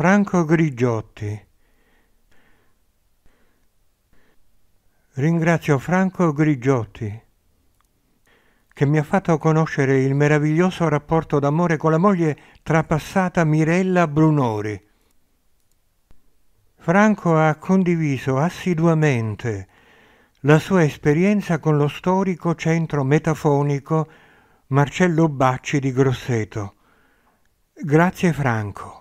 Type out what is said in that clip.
Franco Grigiotti. Ringrazio Franco Grigiotti che mi ha fatto conoscere il meraviglioso rapporto d'amore con la moglie trapassata Mirella Brunori. Franco ha condiviso assiduamente la sua esperienza con lo storico centro metafonico Marcello Bacci di Grosseto. Grazie Franco.